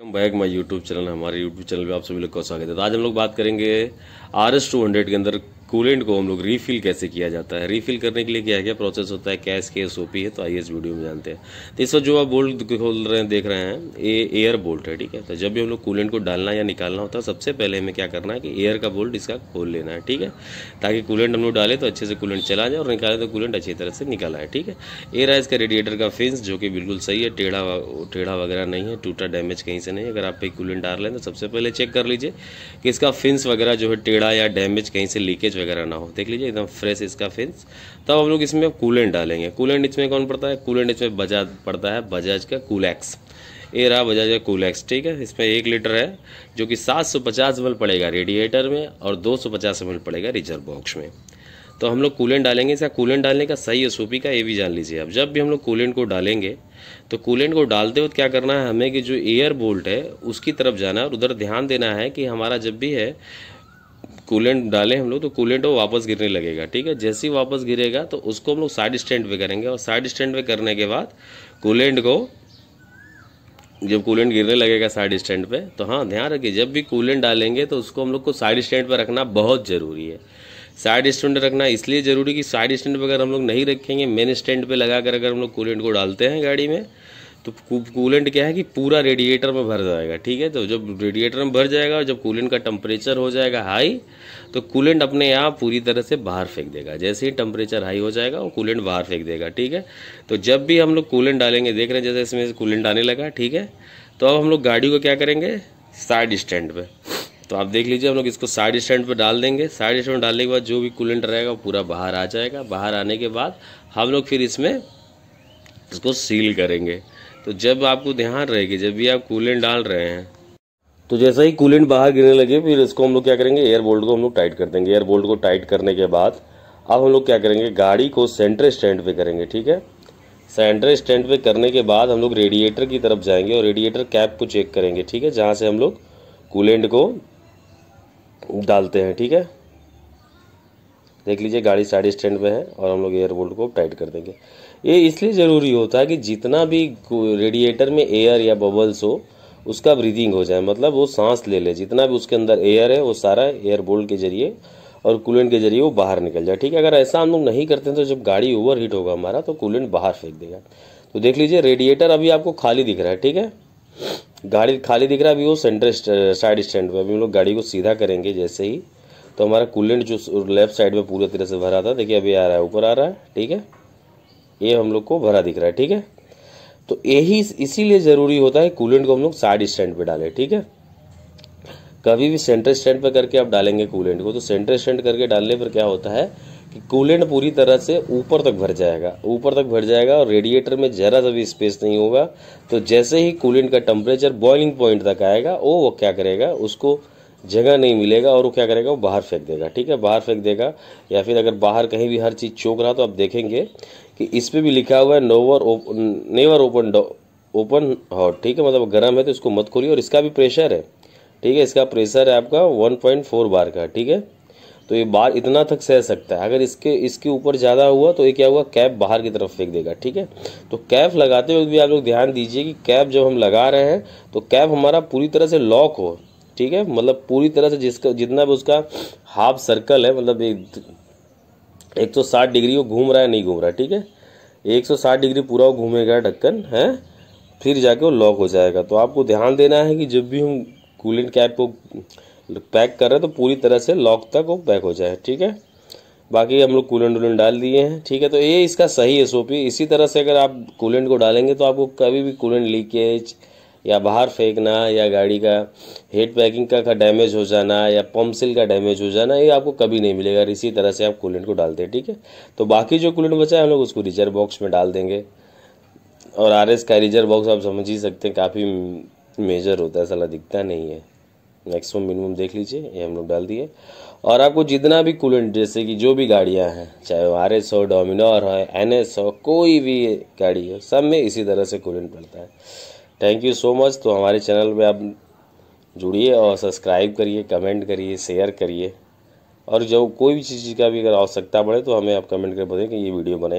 welcome back my YouTube channel हमारे YouTube channel में आप सभी लोग का स्वागत है तो आज हम लोग बात करेंगे आर एस टू हंड्रेड के अंदर कूलेंट को हम लोग रीफिल कैसे किया जाता है रीफिल करने के लिए क्या क्या प्रोसेस होता है कैश के एस है तो आइए इस वीडियो में जानते हैं तो इस वक्त जो आप बोल्ट खोल रहे हैं देख रहे हैं ये एयर बोल्ट है ठीक है तो जब भी हम लोग कूलेंट को डालना या निकालना होता है सबसे पहले हमें क्या करना है कि एयर का बोल्ट इसका खोल लेना है ठीक है ताकि कूलेंट हम लोग डालें तो अच्छे से कूलेंट चला जाए और निकाले तो कूलेंट अच्छी तरह से निकाला है ठीक है एयर है इसका रेडिएटर का फिंस जो कि बिल्कुल सही है टेढ़ा टेढ़ा वगैरह नहीं है टूटा डैमेज कहीं से नहीं अगर आप पे कूलेंट डाल रहे हैं तो सबसे पहले चेक कर लीजिए कि इसका फिंस वगैरह जो है टेढ़ा या डैमेज कहीं से लीकेज वगैरह ना हो देख लीजिए एकदम फ्रेश इसका फेस तब तो हम लोग इसमें कूलेंट डालेंगे कूलेंट इसमें कौन पड़ता है कूलेंट इसमें बजाज पड़ता है बजाज का कूलैक्स ये रहा बजाज का कूलैक्स ठीक है इसमें एक लीटर है जो कि सात सौ पचास एम पड़ेगा रेडिएटर में और दो सौ पचास एम पड़ेगा रिजर्व बॉक्स में तो हम लोग कूलेंट डालेंगे इसका कूलेंट डालने का सही एस का ये भी जान लीजिए आप जब भी हम लोग कूलेंट को डालेंगे तो कूलेंट को डालते वक्त क्या करना है हमें कि जो एयर बोल्ट है उसकी तरफ जाना है और उधर ध्यान देना है कि हमारा जब भी है कूलेंट डालें हम लोग तो कूलेंट वो वापस गिरने लगेगा ठीक है जैसे ही वापस गिरेगा तो उसको हम लोग साइड स्टैंड पे करेंगे और साइड स्टैंड पे करने के बाद कूलेंट को जब कूलेंट गिरने लगेगा साइड स्टैंड पे तो हाँ ध्यान रखिए जब भी कूलेंट डालेंगे तो उसको हम लोग को साइड स्टैंड पर रखना बहुत ज़रूरी है साइड स्टैंड रखना इसलिए ज़रूरी कि साइड स्टैंड पर अगर हम लोग नहीं रखेंगे मेन स्टैंड पर लगा कर अगर हम लोग कूलेंट को डालते हैं गाड़ी में तो कूलेंट क्या है कि पूरा रेडिएटर में भर जाएगा ठीक है तो जब रेडिएटर में भर जाएगा जब कूलेंट का टेम्परेचर हो जाएगा हाई तो कूलेंट अपने यहाँ पूरी तरह से बाहर फेंक देगा जैसे ही टेम्परेचर हाई हो जाएगा वो कूलेंट बाहर फेंक देगा ठीक है तो जब भी हम लोग कूलेंट डालेंगे देख रहे हैं जैसे इसमें कूलेंट आने लगा ठीक है तो अब हम लोग गाड़ी को क्या करेंगे साइड स्टैंड पर तो आप देख लीजिए हम लोग इसको साइड स्टैंड पर डाल देंगे साइड स्टैंड डालने के बाद जो भी कूलेंट रहेगा वो पूरा बाहर आ जाएगा बाहर आने के बाद हम लोग फिर इसमें इसको सील करेंगे तो जब आपको ध्यान रहेगी जब भी आप कूलेंट डाल रहे हैं तो जैसा ही कूलेंट बाहर गिरने लगे फिर इसको हम लोग क्या करेंगे एयर बोल्ट को हम लोग टाइट कर देंगे एयर बोल्ट को टाइट करने के बाद अब हम लोग क्या करेंगे गाड़ी को सेंटर स्टैंड पे करेंगे ठीक है सेंटर स्टैंड पे करने के बाद हम लोग रेडिएटर की तरफ जाएंगे और रेडिएटर कैप को चेक करेंगे ठीक है जहाँ से हम लोग कूलेंट को डालते हैं ठीक है देख लीजिए गाड़ी साइड स्टैंड में है और हम लोग एयर बोल्ट को टाइट कर देंगे ये इसलिए ज़रूरी होता है कि जितना भी रेडिएटर में एयर या बबल्स हो उसका ब्रीदिंग हो जाए मतलब वो सांस ले ले जितना भी उसके अंदर एयर है वो सारा एयर बोल्ट के जरिए और कूलेंट के जरिए वो बाहर निकल जाए ठीक है अगर ऐसा हम लोग नहीं करते हैं तो जब गाड़ी ओवर हीट होगा हमारा तो कूलेंट बाहर फेंक देगा तो देख लीजिए रेडिएटर अभी आपको खाली दिख रहा है ठीक है गाड़ी खाली दिख रहा है अभी वो सेंटर साइड स्टैंड पर अभी हम लोग गाड़ी को सीधा करेंगे जैसे ही तो हमारा कूलेंट जो लेफ्ट साइड में पूरी तरह से भरा था देखिए अभी आ रहा है ऊपर आ रहा है ठीक है ये हम लोग को भरा दिख रहा है ठीक है तो यही इसीलिए ज़रूरी होता है कूलेंट को हम लोग साइड स्टैंड पे डालें ठीक है कभी भी सेंटर स्टैंड पे करके आप डालेंगे कूलेंट को तो सेंटर स्टैंड करके डालने पर क्या होता है कि कूलेंट पूरी तरह से ऊपर तक भर जाएगा ऊपर तक भर जाएगा और रेडिएटर में ज़रा सा भी स्पेस नहीं होगा तो जैसे ही कूलेंट का टेम्परेचर बॉइलिंग पॉइंट तक आएगा वो वो क्या करेगा उसको जगह नहीं मिलेगा और वो क्या करेगा वो बाहर फेंक देगा ठीक है बाहर फेंक देगा या फिर अगर बाहर कहीं भी हर चीज़ चौक रहा तो आप देखेंगे कि इस पर भी लिखा हुआ है never open never open open hot ठीक है मतलब गर्म है तो इसको मत खोलिए और इसका भी प्रेशर है ठीक है इसका प्रेशर है आपका 1.4 बार का ठीक है तो ये बार इतना तक सह सकता है अगर इसके इसके ऊपर ज़्यादा हुआ तो ये क्या हुआ कैप बाहर की तरफ फेंक देगा ठीक है तो कैप लगाते वक्त भी आप लोग ध्यान दीजिए कि कैप जब हम लगा रहे हैं तो कैप हमारा पूरी तरह से लॉक हो ठीक है मतलब पूरी तरह से जिसका जितना भी उसका हाफ सर्कल है मतलब एक एक सौ साठ डिग्री वो घूम रहा है नहीं घूम रहा है ठीक है एक सौ साठ डिग्री पूरा वो घूमेगा ढक्कन है फिर जाके वो लॉक हो जाएगा तो आपको ध्यान देना है कि जब भी हम कूलेंट कैप को पैक कर रहे हैं तो पूरी तरह से लॉक तक वो पैक हो जाए ठीक है बाकी हम लोग कूलेंट वूलेंट डाल दिए हैं ठीक है तो ये इसका सही एस इसी तरह से अगर आप कूलेंट को डालेंगे तो आपको कभी भी कूलेंट लीकेज या बाहर फेंकना या गाड़ी का हेड पैकिंग का, का डैमेज हो जाना या पम्प सिल का डैमेज हो जाना ये आपको कभी नहीं मिलेगा और इसी तरह से आप कूलेंट को डालते हैं ठीक है तो बाकी जो कूलेंट बचा है हम लोग उसको रिजर्व बॉक्स में डाल देंगे और आर एस का रिजर्व बॉक्स आप समझ ही सकते हैं काफ़ी मेजर होता है सला दिखता नहीं है मैक्सिमम मिनिमम देख लीजिए ये हम लोग डाल दिए और आपको जितना भी कूलेंट जैसे कि जो भी गाड़ियां हैं चाहे वो आर एस हो डोमिनोर हो एन एस हो कोई भी गाड़ी हो सब में इसी तरह से कूलेंट पड़ता है थैंक यू सो मच तो हमारे चैनल में आप जुड़िए और सब्सक्राइब करिए कमेंट करिए शेयर करिए और जब कोई भी चीज़ का भी अगर आवश्यकता पड़े तो हमें आप कमेंट कर बताएं कि ये वीडियो बनाए